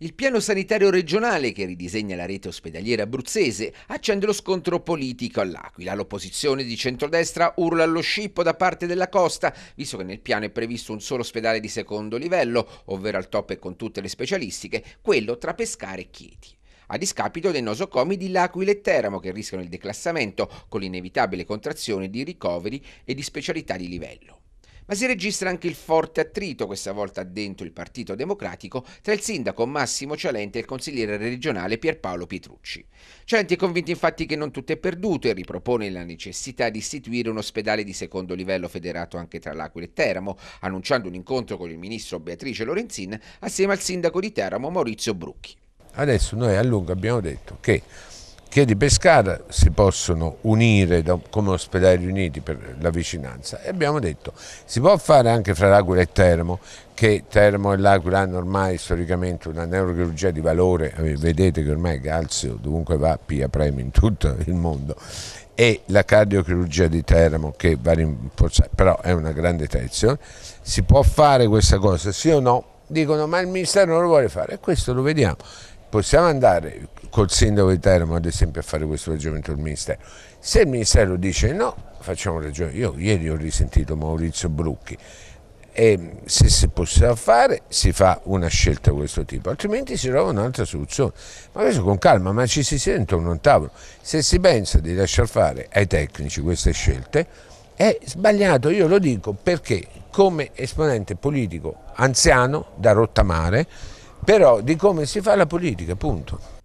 Il piano sanitario regionale che ridisegna la rete ospedaliera abruzzese accende lo scontro politico all'Aquila. L'opposizione di centrodestra urla allo scippo da parte della costa, visto che nel piano è previsto un solo ospedale di secondo livello, ovvero al top e con tutte le specialistiche, quello tra Pescara e Chieti a discapito dei nosocomi di L'Aquila e Teramo che rischiano il declassamento con l'inevitabile contrazione di ricoveri e di specialità di livello. Ma si registra anche il forte attrito, questa volta dentro il Partito Democratico, tra il sindaco Massimo Cialente e il consigliere regionale Pierpaolo Pietrucci. Cialente è convinto infatti che non tutto è perduto e ripropone la necessità di istituire un ospedale di secondo livello federato anche tra l'Aquila e Teramo, annunciando un incontro con il ministro Beatrice Lorenzin assieme al sindaco di Teramo Maurizio Brucchi. Adesso noi a lungo abbiamo detto che che di Pescara si possono unire da, come ospedali riuniti per la vicinanza e abbiamo detto si può fare anche fra l'Aquila e Termo che Termo e l'Aquila hanno ormai storicamente una neurochirurgia di valore eh, vedete che ormai Galzio dovunque va pia premi in tutto il mondo e la cardiochirurgia di Termo che va rinforzata però è una grande tensione si può fare questa cosa sì o no dicono ma il ministero non lo vuole fare e questo lo vediamo possiamo andare col sindaco di Teramo ad esempio a fare questo ragionamento al Ministero. Se il Ministero dice no, facciamo ragione. Io ieri ho risentito Maurizio Brucchi e se si possa fare si fa una scelta di questo tipo, altrimenti si trova un'altra soluzione. Ma adesso con calma, ma ci si sente a un tavolo. Se si pensa di lasciare fare ai tecnici queste scelte, è sbagliato, io lo dico perché come esponente politico anziano da rottamare, però di come si fa la politica, punto.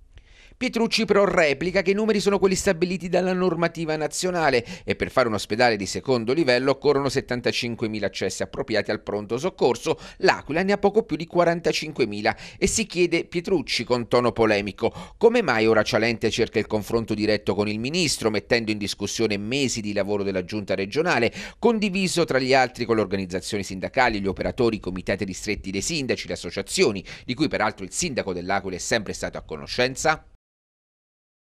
Pietrucci però replica che i numeri sono quelli stabiliti dalla normativa nazionale e per fare un ospedale di secondo livello occorrono 75.000 accessi appropriati al pronto soccorso, l'Aquila ne ha poco più di 45.000 e si chiede Pietrucci con tono polemico come mai ora Cialente cerca il confronto diretto con il ministro mettendo in discussione mesi di lavoro della giunta regionale condiviso tra gli altri con le organizzazioni sindacali, gli operatori, i comitati distretti dei sindaci, le associazioni di cui peraltro il sindaco dell'Aquila è sempre stato a conoscenza?